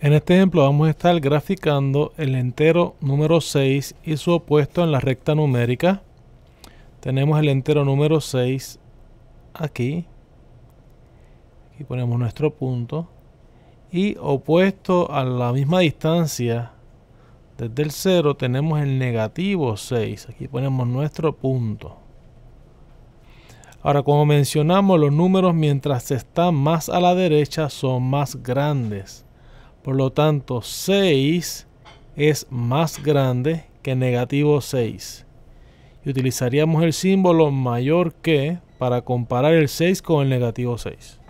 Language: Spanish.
En este ejemplo vamos a estar graficando el entero número 6 y su opuesto en la recta numérica. Tenemos el entero número 6 aquí. Aquí ponemos nuestro punto. Y opuesto a la misma distancia desde el 0 tenemos el negativo 6. Aquí ponemos nuestro punto. Ahora, como mencionamos, los números mientras están más a la derecha son más grandes. Por lo tanto, 6 es más grande que negativo 6. Y utilizaríamos el símbolo mayor que para comparar el 6 con el negativo 6.